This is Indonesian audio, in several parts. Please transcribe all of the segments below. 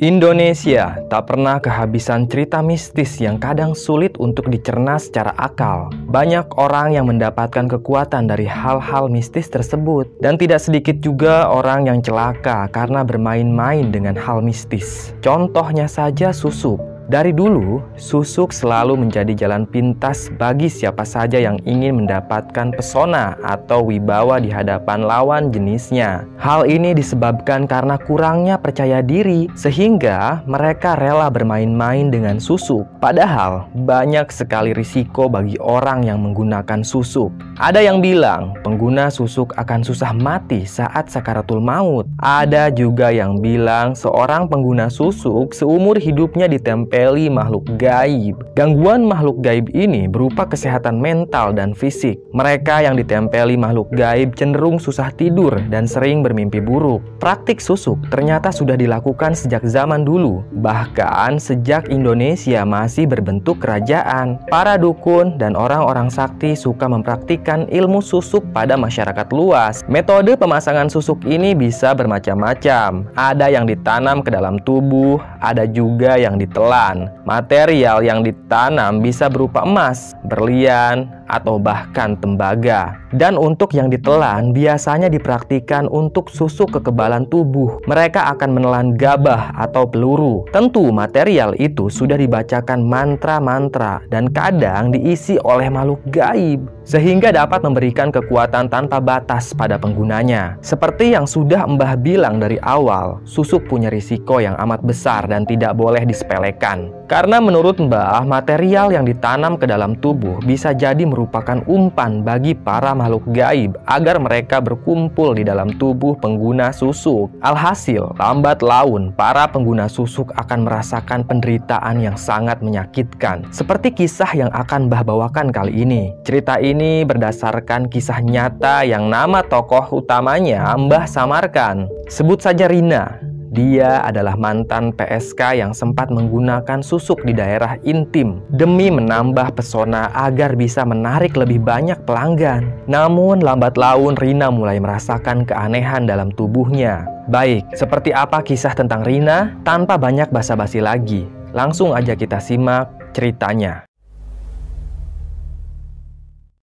Indonesia tak pernah kehabisan cerita mistis yang kadang sulit untuk dicerna secara akal. Banyak orang yang mendapatkan kekuatan dari hal-hal mistis tersebut, dan tidak sedikit juga orang yang celaka karena bermain-main dengan hal mistis. Contohnya saja susup, dari dulu, susuk selalu menjadi jalan pintas bagi siapa saja yang ingin mendapatkan pesona atau wibawa di hadapan lawan jenisnya. Hal ini disebabkan karena kurangnya percaya diri, sehingga mereka rela bermain-main dengan susuk. Padahal, banyak sekali risiko bagi orang yang menggunakan susuk. Ada yang bilang pengguna susuk akan susah mati saat sakaratul maut. Ada juga yang bilang seorang pengguna susuk seumur hidupnya ditempel ditempeli makhluk gaib. Gangguan makhluk gaib ini berupa kesehatan mental dan fisik. Mereka yang ditempeli makhluk gaib cenderung susah tidur dan sering bermimpi buruk. Praktik susuk ternyata sudah dilakukan sejak zaman dulu, bahkan sejak Indonesia masih berbentuk kerajaan. Para dukun dan orang-orang sakti suka mempraktikkan ilmu susuk pada masyarakat luas. Metode pemasangan susuk ini bisa bermacam-macam. Ada yang ditanam ke dalam tubuh, ada juga yang ditelan Material yang ditanam bisa berupa emas, berlian, atau bahkan tembaga. Dan untuk yang ditelan biasanya dipraktikan untuk susuk kekebalan tubuh. Mereka akan menelan gabah atau peluru. Tentu material itu sudah dibacakan mantra-mantra dan kadang diisi oleh makhluk gaib sehingga dapat memberikan kekuatan tanpa batas pada penggunanya. Seperti yang sudah Mbah bilang dari awal, susuk punya risiko yang amat besar dan tidak boleh disepelekan. Karena menurut Mbah, material yang ditanam ke dalam tubuh bisa jadi merupakan umpan bagi para makhluk gaib agar mereka berkumpul di dalam tubuh pengguna susuk. Alhasil, lambat laun para pengguna susuk akan merasakan penderitaan yang sangat menyakitkan, seperti kisah yang akan Mbah bawakan kali ini. Cerita ini berdasarkan kisah nyata yang nama tokoh utamanya Mbah samarkan. Sebut saja Rina. Dia adalah mantan PSK yang sempat menggunakan susuk di daerah intim demi menambah pesona agar bisa menarik lebih banyak pelanggan. Namun lambat laun Rina mulai merasakan keanehan dalam tubuhnya. Baik, seperti apa kisah tentang Rina? Tanpa banyak basa-basi lagi, langsung aja kita simak ceritanya.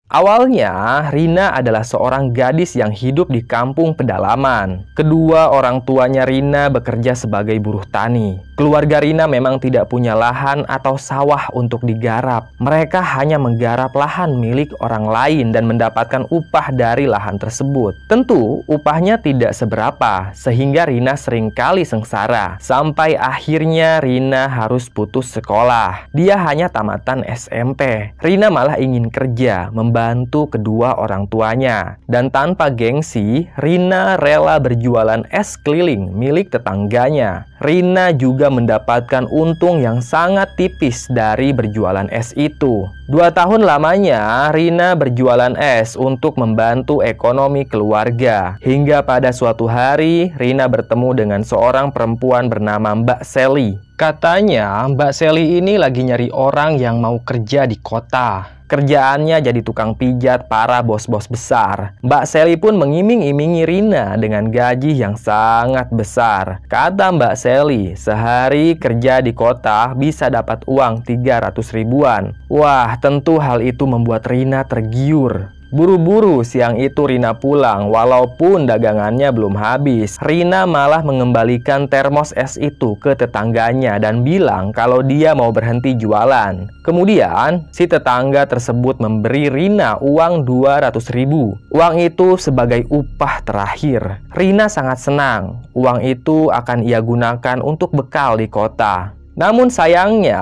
Awalnya, Rina adalah seorang gadis yang hidup di kampung pedalaman. Kedua orang tuanya Rina bekerja sebagai buruh tani. Keluarga Rina memang tidak punya lahan atau sawah untuk digarap. Mereka hanya menggarap lahan milik orang lain dan mendapatkan upah dari lahan tersebut. Tentu, upahnya tidak seberapa, sehingga Rina seringkali sengsara. Sampai akhirnya Rina harus putus sekolah. Dia hanya tamatan SMP. Rina malah ingin kerja, membantu membantu kedua orang tuanya. Dan tanpa gengsi, Rina rela berjualan es keliling milik tetangganya. Rina juga mendapatkan untung yang sangat tipis dari berjualan es itu. Dua tahun lamanya, Rina berjualan es untuk membantu ekonomi keluarga. Hingga pada suatu hari, Rina bertemu dengan seorang perempuan bernama Mbak Sally. Katanya, Mbak Sally ini lagi nyari orang yang mau kerja di kota. Kerjaannya jadi tukang pijat para bos-bos besar. Mbak Sally pun mengiming-imingi Rina dengan gaji yang sangat besar. Kata Mbak Sally, Sally, sehari kerja di kota bisa dapat uang 300 ribuan. Wah, tentu hal itu membuat Rina tergiur. Buru-buru siang itu Rina pulang, walaupun dagangannya belum habis. Rina malah mengembalikan termos es itu ke tetangganya dan bilang kalau dia mau berhenti jualan. Kemudian, si tetangga tersebut memberi Rina uang 200 ribu. Uang itu sebagai upah terakhir. Rina sangat senang. Uang itu akan ia gunakan untuk bekal di kota. Namun sayangnya,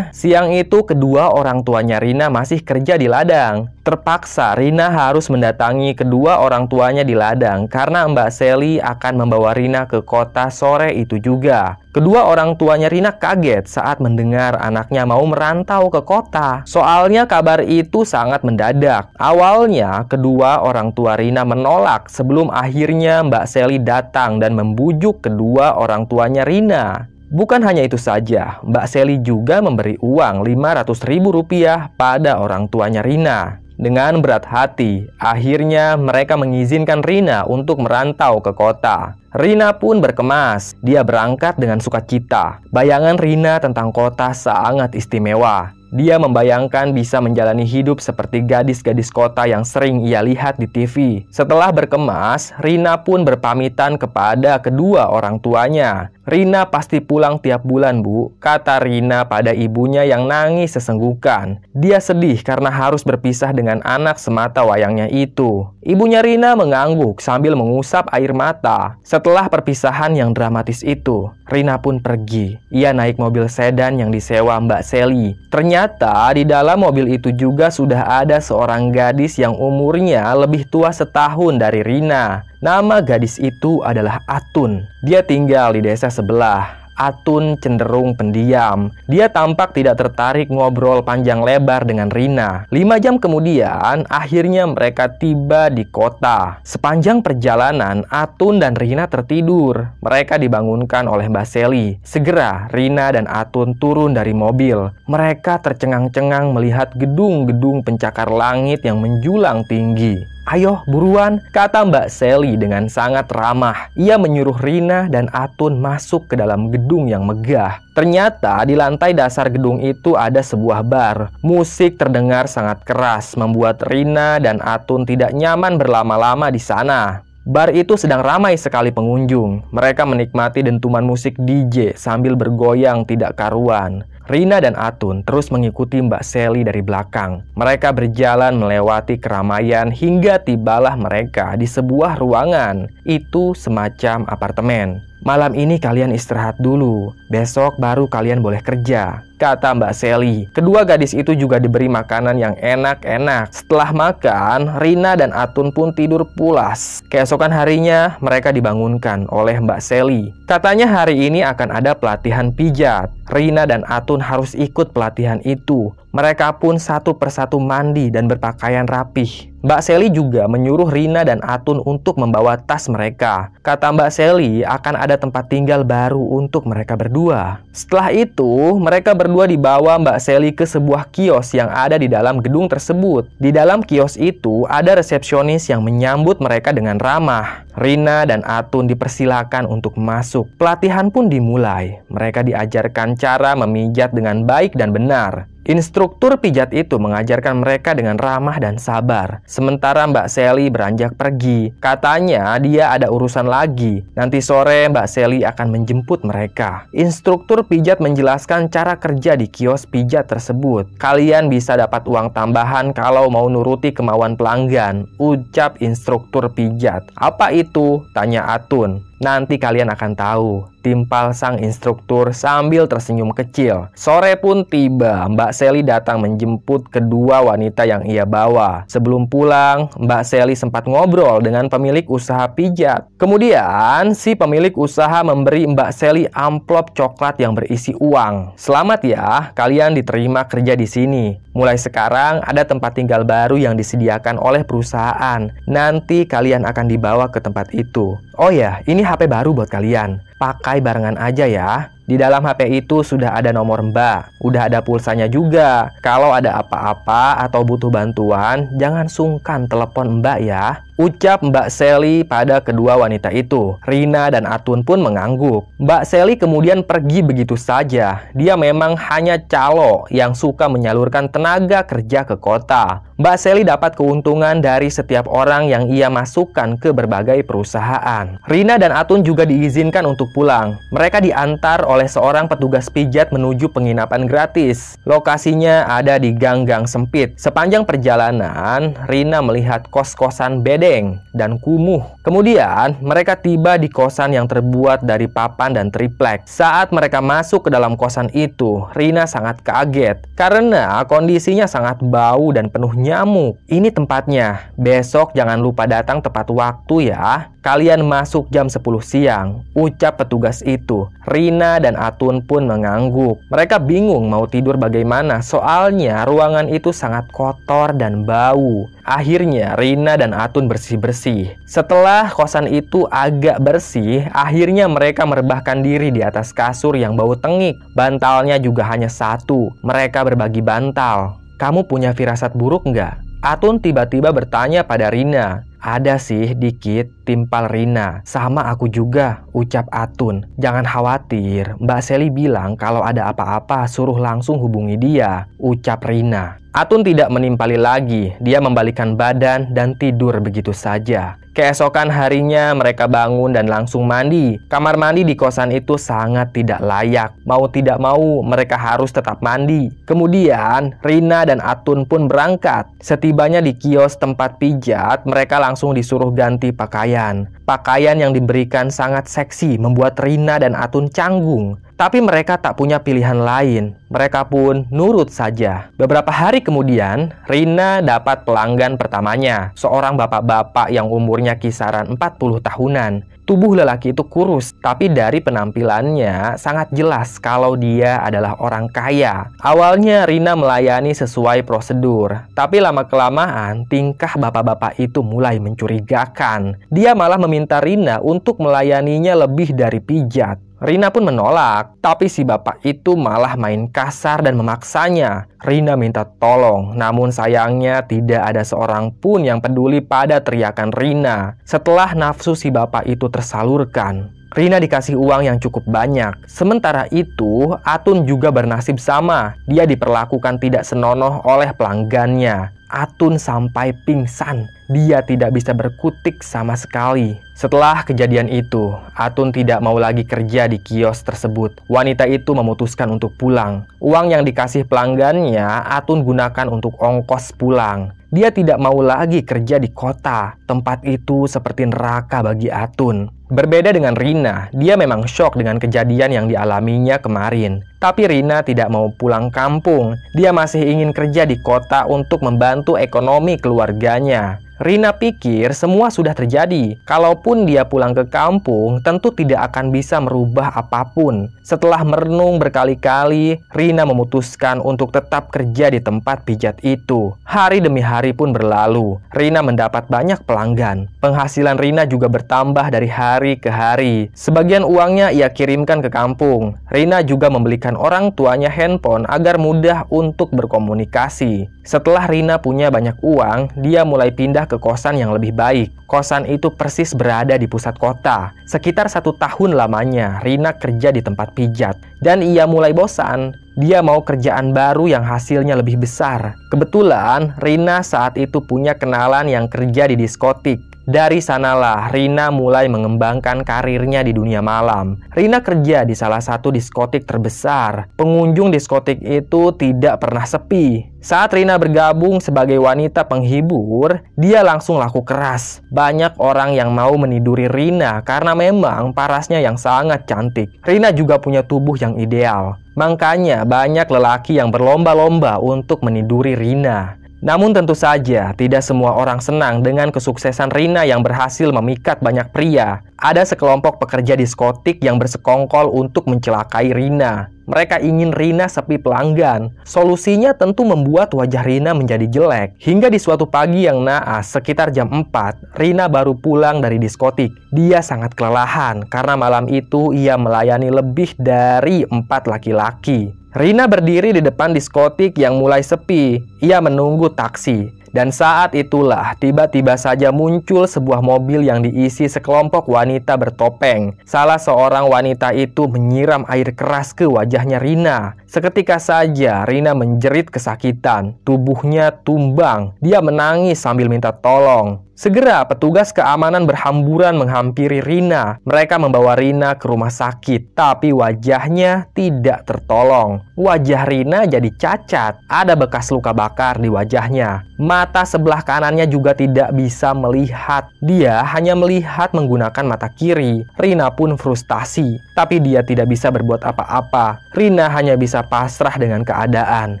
siang itu kedua orang tuanya Rina masih kerja di ladang. Terpaksa Rina harus mendatangi kedua orang tuanya di ladang karena Mbak Sally akan membawa Rina ke kota sore itu juga. Kedua orang tuanya Rina kaget saat mendengar anaknya mau merantau ke kota. Soalnya kabar itu sangat mendadak. Awalnya kedua orang tua Rina menolak sebelum akhirnya Mbak Sally datang dan membujuk kedua orang tuanya Rina. Bukan hanya itu saja, Mbak Seli juga memberi uang rp rupiah pada orang tuanya Rina. Dengan berat hati, akhirnya mereka mengizinkan Rina untuk merantau ke kota. Rina pun berkemas. Dia berangkat dengan sukacita. Bayangan Rina tentang kota sangat istimewa. Dia membayangkan bisa menjalani hidup seperti gadis-gadis kota yang sering ia lihat di TV. Setelah berkemas, Rina pun berpamitan kepada kedua orang tuanya. Rina pasti pulang tiap bulan, Bu, kata Rina pada ibunya yang nangis sesenggukan. Dia sedih karena harus berpisah dengan anak semata wayangnya itu. Ibunya Rina mengangguk sambil mengusap air mata. Setelah setelah perpisahan yang dramatis itu, Rina pun pergi. Ia naik mobil sedan yang disewa Mbak Sally. Ternyata di dalam mobil itu juga sudah ada seorang gadis yang umurnya lebih tua setahun dari Rina. Nama gadis itu adalah Atun. Dia tinggal di desa sebelah. Atun cenderung pendiam. Dia tampak tidak tertarik ngobrol panjang lebar dengan Rina. Lima jam kemudian, akhirnya mereka tiba di kota. Sepanjang perjalanan, Atun dan Rina tertidur. Mereka dibangunkan oleh Mbak Seli. Segera, Rina dan Atun turun dari mobil. Mereka tercengang-cengang melihat gedung-gedung pencakar langit yang menjulang tinggi. Ayo buruan, kata Mbak Sally dengan sangat ramah. Ia menyuruh Rina dan Atun masuk ke dalam gedung yang megah. Ternyata di lantai dasar gedung itu ada sebuah bar. Musik terdengar sangat keras, membuat Rina dan Atun tidak nyaman berlama-lama di sana. Bar itu sedang ramai sekali pengunjung. Mereka menikmati dentuman musik DJ sambil bergoyang tidak karuan. Rina dan Atun terus mengikuti Mbak Sally dari belakang. Mereka berjalan melewati keramaian hingga tibalah mereka di sebuah ruangan. Itu semacam apartemen. Malam ini kalian istirahat dulu, besok baru kalian boleh kerja, kata Mbak Sally. Kedua gadis itu juga diberi makanan yang enak-enak. Setelah makan, Rina dan Atun pun tidur pulas. Keesokan harinya, mereka dibangunkan oleh Mbak Sally. Katanya hari ini akan ada pelatihan pijat. Rina dan Atun harus ikut pelatihan itu. Mereka pun satu persatu mandi dan berpakaian rapih. Mbak Seli juga menyuruh Rina dan Atun untuk membawa tas mereka. Kata Mbak Seli akan ada tempat tinggal baru untuk mereka berdua. Setelah itu, mereka berdua dibawa Mbak Seli ke sebuah kios yang ada di dalam gedung tersebut. Di dalam kios itu, ada resepsionis yang menyambut mereka dengan ramah. Rina dan Atun dipersilakan untuk masuk. Pelatihan pun dimulai. Mereka diajarkan cara memijat dengan baik dan benar. Instruktur pijat itu mengajarkan mereka dengan ramah dan sabar. Sementara Mbak Sally beranjak pergi. Katanya dia ada urusan lagi. Nanti sore Mbak Sally akan menjemput mereka. Instruktur pijat menjelaskan cara kerja di kios pijat tersebut. Kalian bisa dapat uang tambahan kalau mau nuruti kemauan pelanggan, ucap instruktur pijat. Apa itu? Tanya Atun. Nanti kalian akan tahu ditimpal sang instruktur sambil tersenyum kecil. Sore pun tiba, Mbak Sally datang menjemput kedua wanita yang ia bawa. Sebelum pulang, Mbak Sally sempat ngobrol dengan pemilik usaha pijat. Kemudian, si pemilik usaha memberi Mbak Sally amplop coklat yang berisi uang. Selamat ya, kalian diterima kerja di sini. Mulai sekarang, ada tempat tinggal baru yang disediakan oleh perusahaan. Nanti kalian akan dibawa ke tempat itu. Oh ya, ini HP baru buat kalian pakai barengan aja ya. Di dalam HP itu sudah ada nomor Mbak, udah ada pulsanya juga. Kalau ada apa-apa atau butuh bantuan, jangan sungkan telepon Mbak ya. Ucap Mbak Sally pada kedua wanita itu. Rina dan Atun pun mengangguk. Mbak Sally kemudian pergi begitu saja. Dia memang hanya calo yang suka menyalurkan tenaga kerja ke kota. Mbak Sally dapat keuntungan dari setiap orang yang ia masukkan ke berbagai perusahaan. Rina dan Atun juga diizinkan untuk pulang. Mereka diantar oleh seorang petugas pijat menuju penginapan gratis. Lokasinya ada di gang-gang sempit. Sepanjang perjalanan, Rina melihat kos-kosan bedeng dan kumuh. Kemudian, mereka tiba di kosan yang terbuat dari papan dan triplek. Saat mereka masuk ke dalam kosan itu, Rina sangat kaget karena kondisinya sangat bau dan penuh nyamuk. Ini tempatnya. Besok jangan lupa datang tepat waktu ya. Kalian masuk jam 10 siang, ucap petugas itu. Rina dan Atun pun mengangguk. Mereka bingung mau tidur bagaimana, soalnya ruangan itu sangat kotor dan bau. Akhirnya Rina dan Atun bersih-bersih. Setelah kosan itu agak bersih, akhirnya mereka merebahkan diri di atas kasur yang bau tengik. Bantalnya juga hanya satu. Mereka berbagi bantal. Kamu punya firasat buruk nggak? Atun tiba-tiba bertanya pada Rina. Ada sih, dikit tim Rina Sama aku juga, ucap Atun. Jangan khawatir, Mbak Seli bilang kalau ada apa-apa suruh langsung hubungi dia, ucap Rina. Atun tidak menimpali lagi, dia membalikan badan dan tidur begitu saja. Keesokan harinya mereka bangun dan langsung mandi. Kamar mandi di kosan itu sangat tidak layak. Mau tidak mau mereka harus tetap mandi. Kemudian Rina dan Atun pun berangkat. Setibanya di kios tempat pijat, mereka langsung disuruh ganti pakaian pakaian. Pakaian yang diberikan sangat seksi, membuat Rina dan Atun canggung. Tapi mereka tak punya pilihan lain. Mereka pun nurut saja. Beberapa hari kemudian, Rina dapat pelanggan pertamanya, seorang bapak-bapak yang umurnya kisaran 40 tahunan. Tubuh lelaki itu kurus, tapi dari penampilannya sangat jelas kalau dia adalah orang kaya. Awalnya Rina melayani sesuai prosedur, tapi lama-kelamaan tingkah bapak-bapak itu mulai mencurigakan. Dia malah meminta Rina untuk melayaninya lebih dari pijat. Rina pun menolak, tapi si bapak itu malah main kasar dan memaksanya. Rina minta tolong, namun sayangnya tidak ada seorang pun yang peduli pada teriakan Rina. Setelah nafsu si bapak itu tersalurkan, Rina dikasih uang yang cukup banyak. Sementara itu, Atun juga bernasib sama. Dia diperlakukan tidak senonoh oleh pelanggannya. Atun sampai pingsan. Dia tidak bisa berkutik sama sekali. Setelah kejadian itu, Atun tidak mau lagi kerja di kios tersebut. Wanita itu memutuskan untuk pulang. Uang yang dikasih pelanggannya, Atun gunakan untuk ongkos pulang. Dia tidak mau lagi kerja di kota, tempat itu seperti neraka bagi Atun. Berbeda dengan Rina, dia memang shock dengan kejadian yang dialaminya kemarin. Tapi Rina tidak mau pulang kampung, dia masih ingin kerja di kota untuk membantu ekonomi keluarganya. Rina pikir semua sudah terjadi. Kalaupun dia pulang ke kampung, tentu tidak akan bisa merubah apapun. Setelah merenung berkali-kali, Rina memutuskan untuk tetap kerja di tempat pijat itu. Hari demi hari pun berlalu. Rina mendapat banyak pelanggan. Penghasilan Rina juga bertambah dari hari ke hari. Sebagian uangnya ia kirimkan ke kampung. Rina juga membelikan orang tuanya handphone agar mudah untuk berkomunikasi. Setelah Rina punya banyak uang, dia mulai pindah ke ke kosan yang lebih baik. Kosan itu persis berada di pusat kota. Sekitar satu tahun lamanya, Rina kerja di tempat pijat. Dan ia mulai bosan. Dia mau kerjaan baru yang hasilnya lebih besar. Kebetulan, Rina saat itu punya kenalan yang kerja di diskotik. Dari sanalah Rina mulai mengembangkan karirnya di dunia malam. Rina kerja di salah satu diskotik terbesar. Pengunjung diskotik itu tidak pernah sepi. Saat Rina bergabung sebagai wanita penghibur, dia langsung laku keras. Banyak orang yang mau meniduri Rina karena memang parasnya yang sangat cantik. Rina juga punya tubuh yang ideal. Makanya banyak lelaki yang berlomba-lomba untuk meniduri Rina. Namun tentu saja, tidak semua orang senang dengan kesuksesan Rina yang berhasil memikat banyak pria. Ada sekelompok pekerja diskotik yang bersekongkol untuk mencelakai Rina. Mereka ingin Rina sepi pelanggan. Solusinya tentu membuat wajah Rina menjadi jelek. Hingga di suatu pagi yang naas, sekitar jam 4, Rina baru pulang dari diskotik. Dia sangat kelelahan karena malam itu ia melayani lebih dari empat laki-laki. Rina berdiri di depan diskotik yang mulai sepi. Ia menunggu taksi. Dan saat itulah, tiba-tiba saja muncul sebuah mobil yang diisi sekelompok wanita bertopeng. Salah seorang wanita itu menyiram air keras ke wajahnya Rina. Seketika saja Rina menjerit kesakitan, tubuhnya tumbang. Dia menangis sambil minta tolong. Segera petugas keamanan berhamburan menghampiri Rina. Mereka membawa Rina ke rumah sakit, tapi wajahnya tidak tertolong. Wajah Rina jadi cacat, ada bekas luka bakar di wajahnya. Mata sebelah kanannya juga tidak bisa melihat. Dia hanya melihat menggunakan mata kiri. Rina pun frustasi, tapi dia tidak bisa berbuat apa-apa. Rina hanya bisa pasrah dengan keadaan.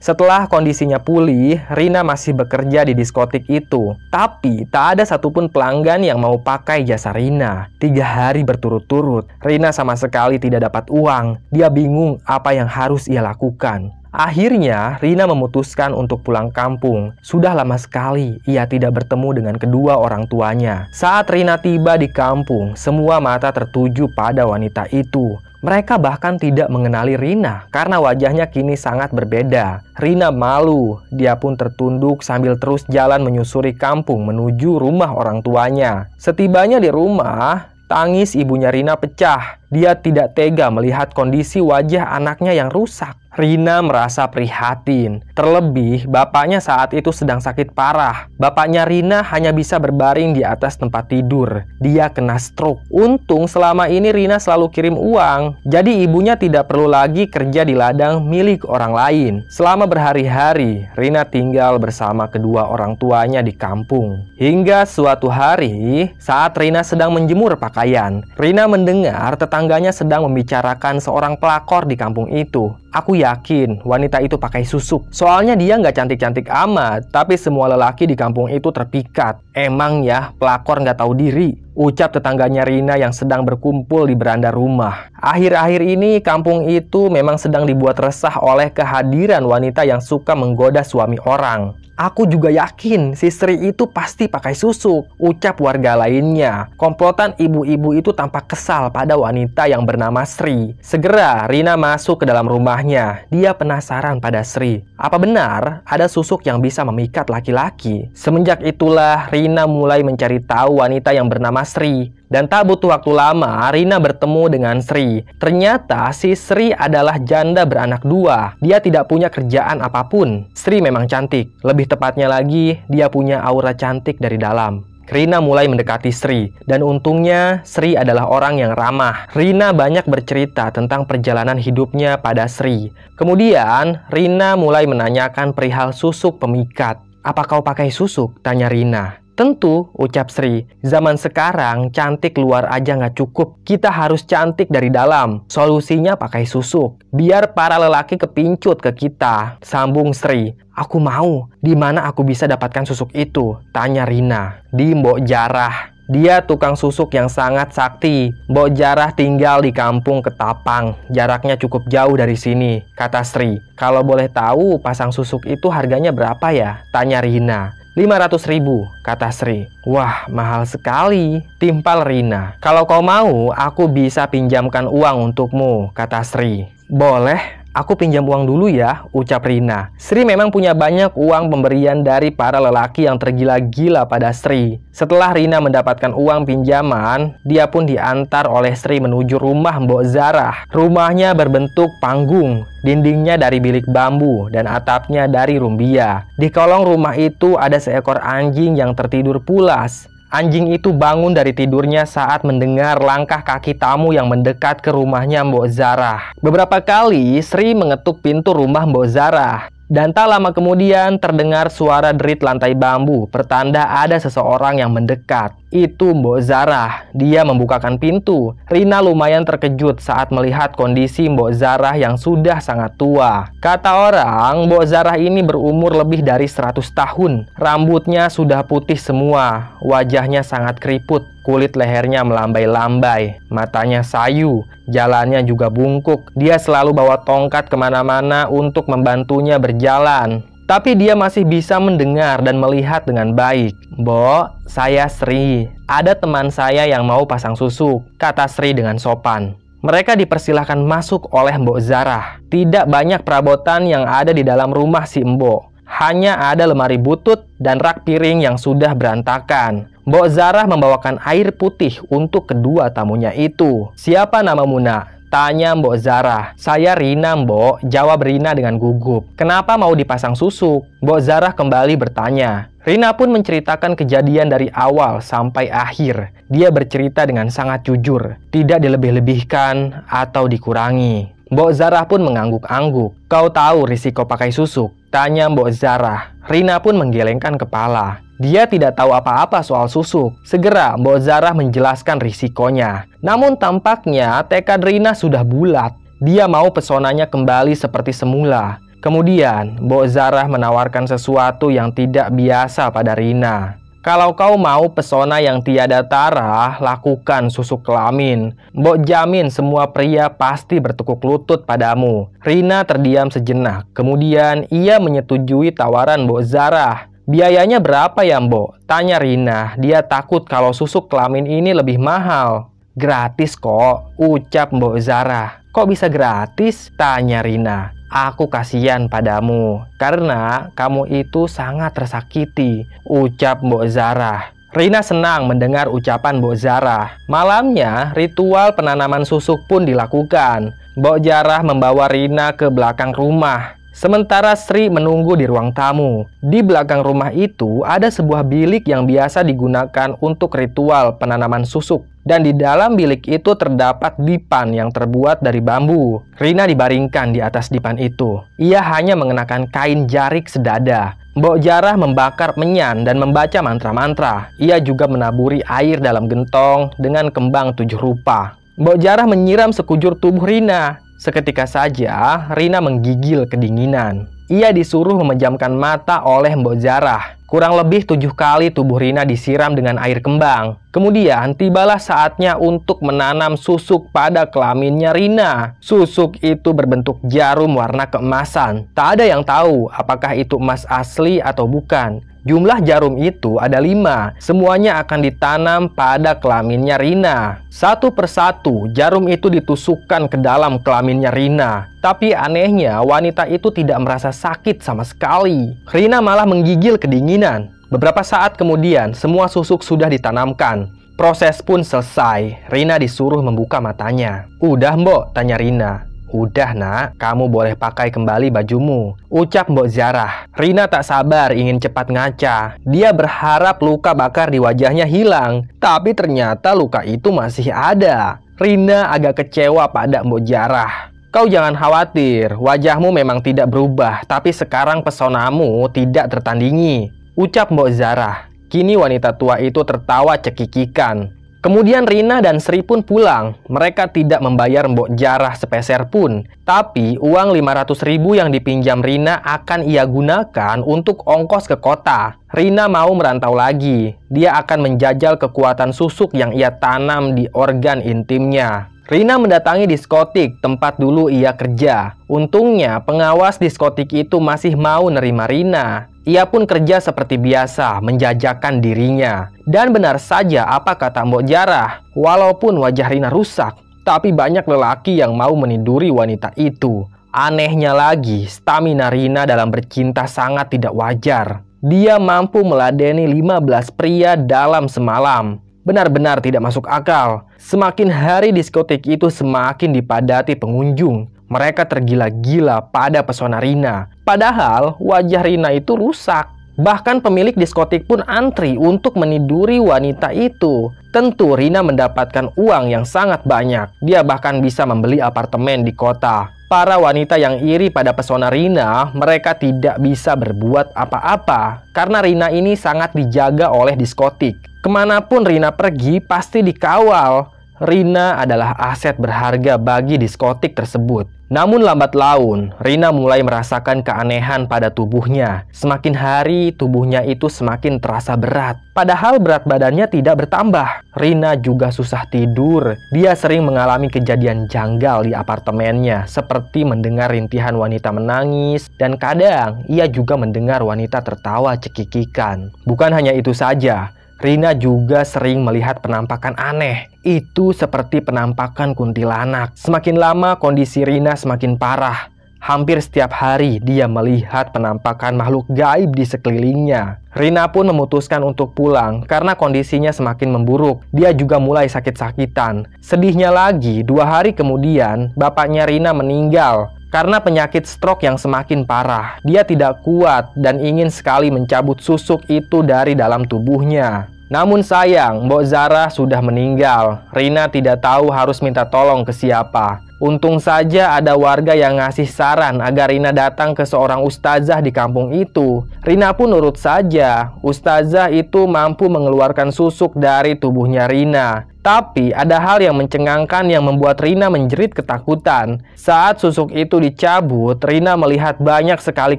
Setelah kondisinya pulih, Rina masih bekerja di diskotik itu. Tapi tak ada satupun pelanggan yang mau pakai jasa Rina. Tiga hari berturut-turut, Rina sama sekali tidak dapat uang. Dia bingung apa yang harus ia lakukan. Akhirnya, Rina memutuskan untuk pulang kampung. Sudah lama sekali ia tidak bertemu dengan kedua orang tuanya. Saat Rina tiba di kampung, semua mata tertuju pada wanita itu. Mereka bahkan tidak mengenali Rina karena wajahnya kini sangat berbeda. Rina malu, dia pun tertunduk sambil terus jalan menyusuri kampung menuju rumah orang tuanya. Setibanya di rumah, tangis ibunya Rina pecah. Dia tidak tega melihat kondisi wajah anaknya yang rusak. Rina merasa prihatin. Terlebih, bapaknya saat itu sedang sakit parah. Bapaknya Rina hanya bisa berbaring di atas tempat tidur. Dia kena stroke. Untung selama ini Rina selalu kirim uang. Jadi ibunya tidak perlu lagi kerja di ladang milik orang lain. Selama berhari-hari, Rina tinggal bersama kedua orang tuanya di kampung. Hingga suatu hari, saat Rina sedang menjemur pakaian, Rina mendengar tetangga tetangganya sedang membicarakan seorang pelakor di kampung itu. Aku yakin wanita itu pakai susuk. Soalnya dia nggak cantik-cantik amat, tapi semua lelaki di kampung itu terpikat. Emang ya, pelakor nggak tahu diri. Ucap tetangganya Rina yang sedang berkumpul di beranda rumah. Akhir-akhir ini kampung itu memang sedang dibuat resah oleh kehadiran wanita yang suka menggoda suami orang. Aku juga yakin si Sri itu pasti pakai susuk, ucap warga lainnya. Komplotan ibu-ibu itu tampak kesal pada wanita yang bernama Sri. Segera Rina masuk ke dalam rumahnya. Dia penasaran pada Sri. Apa benar ada susuk yang bisa memikat laki-laki? Semenjak itulah Rina mulai mencari tahu wanita yang bernama Sri. Dan tak butuh waktu lama, Rina bertemu dengan Sri. Ternyata si Sri adalah janda beranak dua. Dia tidak punya kerjaan apapun. Sri memang cantik. Lebih tepatnya lagi, dia punya aura cantik dari dalam. Rina mulai mendekati Sri, dan untungnya Sri adalah orang yang ramah. Rina banyak bercerita tentang perjalanan hidupnya pada Sri. Kemudian, Rina mulai menanyakan perihal susuk pemikat. Apa kau pakai susuk? Tanya Rina. Tentu, ucap Sri, zaman sekarang cantik luar aja nggak cukup. Kita harus cantik dari dalam. Solusinya pakai susuk. Biar para lelaki kepincut ke kita. Sambung Sri, aku mau. Di mana aku bisa dapatkan susuk itu? Tanya Rina. Di Mbok Jarah. Dia tukang susuk yang sangat sakti. Mbok Jarah tinggal di kampung Ketapang. Jaraknya cukup jauh dari sini, kata Sri. Kalau boleh tahu, pasang susuk itu harganya berapa ya? Tanya Rina. 500 ribu, kata Sri. Wah, mahal sekali, timpal Rina. Kalau kau mau, aku bisa pinjamkan uang untukmu, kata Sri. Boleh, Aku pinjam uang dulu ya, ucap Rina. Sri memang punya banyak uang pemberian dari para lelaki yang tergila-gila pada Sri. Setelah Rina mendapatkan uang pinjaman, dia pun diantar oleh Sri menuju rumah Mbok Zarah. Rumahnya berbentuk panggung, dindingnya dari bilik bambu, dan atapnya dari rumbia. Di kolong rumah itu ada seekor anjing yang tertidur pulas. Anjing itu bangun dari tidurnya saat mendengar langkah kaki tamu yang mendekat ke rumahnya Mbok Zarah. Beberapa kali Sri mengetuk pintu rumah Mbok Zarah. Dan tak lama kemudian terdengar suara derit lantai bambu, pertanda ada seseorang yang mendekat. Itu Mbok Zarah. Dia membukakan pintu. Rina lumayan terkejut saat melihat kondisi Mbok Zarah yang sudah sangat tua. Kata orang, Mbok Zarah ini berumur lebih dari 100 tahun. Rambutnya sudah putih semua, wajahnya sangat keriput, kulit lehernya melambai-lambai, matanya sayu, jalannya juga bungkuk. Dia selalu bawa tongkat kemana-mana untuk membantunya berjalan. Tapi dia masih bisa mendengar dan melihat dengan baik. Bo, saya Sri. Ada teman saya yang mau pasang susu, kata Sri dengan sopan. Mereka dipersilahkan masuk oleh Mbok Zarah. Tidak banyak perabotan yang ada di dalam rumah si Mbok hanya ada lemari butut dan rak piring yang sudah berantakan. Mbok Zarah membawakan air putih untuk kedua tamunya itu. Siapa nama Muna? Tanya Mbok Zarah. Saya Rina, Mbok. Jawab Rina dengan gugup. Kenapa mau dipasang susuk? Mbok Zarah kembali bertanya. Rina pun menceritakan kejadian dari awal sampai akhir. Dia bercerita dengan sangat jujur, tidak dilebih-lebihkan atau dikurangi. Mbok Zarah pun mengangguk-angguk. Kau tahu risiko pakai susuk? Tanya Mbok Zarah. Rina pun menggelengkan kepala. Dia tidak tahu apa-apa soal susuk. Segera Mbok Zarah menjelaskan risikonya. Namun tampaknya tekad Rina sudah bulat. Dia mau pesonanya kembali seperti semula. Kemudian, Mbok Zarah menawarkan sesuatu yang tidak biasa pada Rina. Kalau kau mau pesona yang tiada tarah, lakukan susuk kelamin. Mbok jamin semua pria pasti bertukuk lutut padamu. Rina terdiam sejenak. Kemudian ia menyetujui tawaran Mbok Zarah. Biayanya berapa ya Mbok? Tanya Rina. Dia takut kalau susuk kelamin ini lebih mahal. Gratis kok, ucap Mbok Zarah. Kok bisa gratis? Tanya Rina. Aku kasihan padamu, karena kamu itu sangat tersakiti, ucap Mbok Zarah. Rina senang mendengar ucapan Mbok Zarah. Malamnya, ritual penanaman susuk pun dilakukan. Mbok Zarah membawa Rina ke belakang rumah. Sementara Sri menunggu di ruang tamu. Di belakang rumah itu ada sebuah bilik yang biasa digunakan untuk ritual penanaman susuk. Dan di dalam bilik itu terdapat dipan yang terbuat dari bambu. Rina dibaringkan di atas dipan itu. Ia hanya mengenakan kain jarik sedada. Mbok Jarah membakar menyan dan membaca mantra-mantra. Ia juga menaburi air dalam gentong dengan kembang tujuh rupa. Mbok Jarah menyiram sekujur tubuh Rina Seketika saja, Rina menggigil kedinginan. Ia disuruh memejamkan mata oleh Mbok Zarah. Kurang lebih tujuh kali tubuh Rina disiram dengan air kembang. Kemudian, tibalah saatnya untuk menanam susuk pada kelaminnya Rina. Susuk itu berbentuk jarum warna keemasan. Tak ada yang tahu apakah itu emas asli atau bukan. Jumlah jarum itu ada lima, semuanya akan ditanam pada kelaminnya Rina. Satu persatu, jarum itu ditusukkan ke dalam kelaminnya Rina. Tapi anehnya, wanita itu tidak merasa sakit sama sekali. Rina malah menggigil kedinginan. Beberapa saat kemudian, semua susuk sudah ditanamkan. Proses pun selesai. Rina disuruh membuka matanya. Udah mbok, tanya Rina. Udah nak, kamu boleh pakai kembali bajumu. Ucap Mbok Ziarah. Rina tak sabar ingin cepat ngaca. Dia berharap luka bakar di wajahnya hilang. Tapi ternyata luka itu masih ada. Rina agak kecewa pada Mbok Ziarah. Kau jangan khawatir, wajahmu memang tidak berubah, tapi sekarang pesonamu tidak tertandingi. Ucap Mbok Zarah. Kini wanita tua itu tertawa cekikikan. Kemudian Rina dan Sri pun pulang. Mereka tidak membayar Mbok Jarah sepeser pun. Tapi uang 500 ribu yang dipinjam Rina akan ia gunakan untuk ongkos ke kota. Rina mau merantau lagi. Dia akan menjajal kekuatan susuk yang ia tanam di organ intimnya. Rina mendatangi diskotik tempat dulu ia kerja. Untungnya pengawas diskotik itu masih mau nerima Rina. Ia pun kerja seperti biasa, menjajakan dirinya. Dan benar saja apa kata Mbok Jarah, walaupun wajah Rina rusak, tapi banyak lelaki yang mau meniduri wanita itu. Anehnya lagi, stamina Rina dalam bercinta sangat tidak wajar. Dia mampu meladeni 15 pria dalam semalam. Benar-benar tidak masuk akal. Semakin hari diskotik itu semakin dipadati pengunjung. Mereka tergila-gila pada pesona Rina. Padahal wajah Rina itu rusak. Bahkan pemilik diskotik pun antri untuk meniduri wanita itu. Tentu Rina mendapatkan uang yang sangat banyak. Dia bahkan bisa membeli apartemen di kota. Para wanita yang iri pada pesona Rina, mereka tidak bisa berbuat apa-apa. Karena Rina ini sangat dijaga oleh diskotik. Kemanapun Rina pergi, pasti dikawal. Rina adalah aset berharga bagi diskotik tersebut. Namun lambat laun, Rina mulai merasakan keanehan pada tubuhnya. Semakin hari, tubuhnya itu semakin terasa berat. Padahal berat badannya tidak bertambah. Rina juga susah tidur. Dia sering mengalami kejadian janggal di apartemennya, seperti mendengar rintihan wanita menangis, dan kadang ia juga mendengar wanita tertawa cekikikan. Bukan hanya itu saja, Rina juga sering melihat penampakan aneh. Itu seperti penampakan kuntilanak. Semakin lama kondisi Rina semakin parah. Hampir setiap hari dia melihat penampakan makhluk gaib di sekelilingnya. Rina pun memutuskan untuk pulang karena kondisinya semakin memburuk. Dia juga mulai sakit-sakitan. Sedihnya lagi, dua hari kemudian bapaknya Rina meninggal karena penyakit stroke yang semakin parah. Dia tidak kuat dan ingin sekali mencabut susuk itu dari dalam tubuhnya. Namun sayang, Mbok Zara sudah meninggal. Rina tidak tahu harus minta tolong ke siapa. Untung saja ada warga yang ngasih saran agar Rina datang ke seorang ustazah di kampung itu. Rina pun nurut saja. Ustazah itu mampu mengeluarkan susuk dari tubuhnya Rina. Tapi ada hal yang mencengangkan yang membuat Rina menjerit ketakutan. Saat susuk itu dicabut, Rina melihat banyak sekali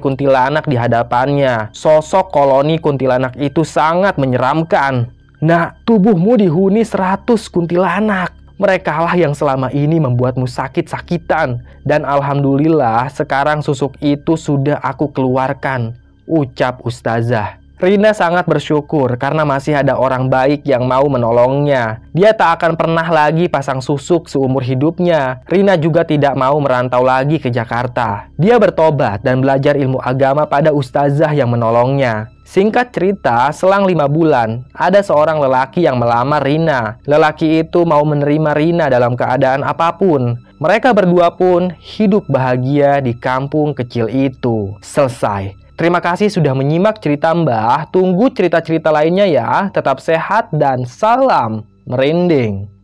kuntilanak di hadapannya. Sosok koloni kuntilanak itu sangat menyeramkan. Nah, tubuhmu dihuni 100 kuntilanak. Mereka lah yang selama ini membuatmu sakit-sakitan. Dan alhamdulillah sekarang susuk itu sudah aku keluarkan. Ucap ustazah. Rina sangat bersyukur karena masih ada orang baik yang mau menolongnya. Dia tak akan pernah lagi pasang susuk seumur hidupnya. Rina juga tidak mau merantau lagi ke Jakarta. Dia bertobat dan belajar ilmu agama pada ustazah yang menolongnya. Singkat cerita, selang lima bulan, ada seorang lelaki yang melamar Rina. Lelaki itu mau menerima Rina dalam keadaan apapun. Mereka berdua pun hidup bahagia di kampung kecil itu. Selesai. Terima kasih sudah menyimak cerita Mbah. Tunggu cerita-cerita lainnya ya. Tetap sehat dan salam merinding.